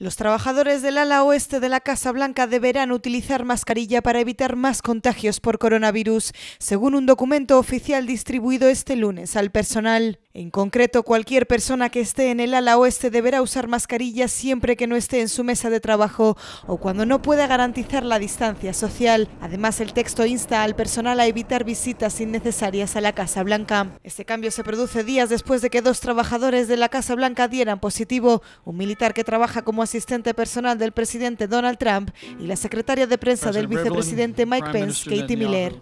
Los trabajadores del ala oeste de la Casa Blanca deberán utilizar mascarilla para evitar más contagios por coronavirus, según un documento oficial distribuido este lunes al personal. En concreto, cualquier persona que esté en el ala oeste deberá usar mascarilla siempre que no esté en su mesa de trabajo o cuando no pueda garantizar la distancia social. Además, el texto insta al personal a evitar visitas innecesarias a la Casa Blanca. Este cambio se produce días después de que dos trabajadores de la Casa Blanca dieran positivo, un militar que trabaja como asistente personal del presidente Donald Trump y la secretaria de prensa del vicepresidente Mike Pence, Katie Miller.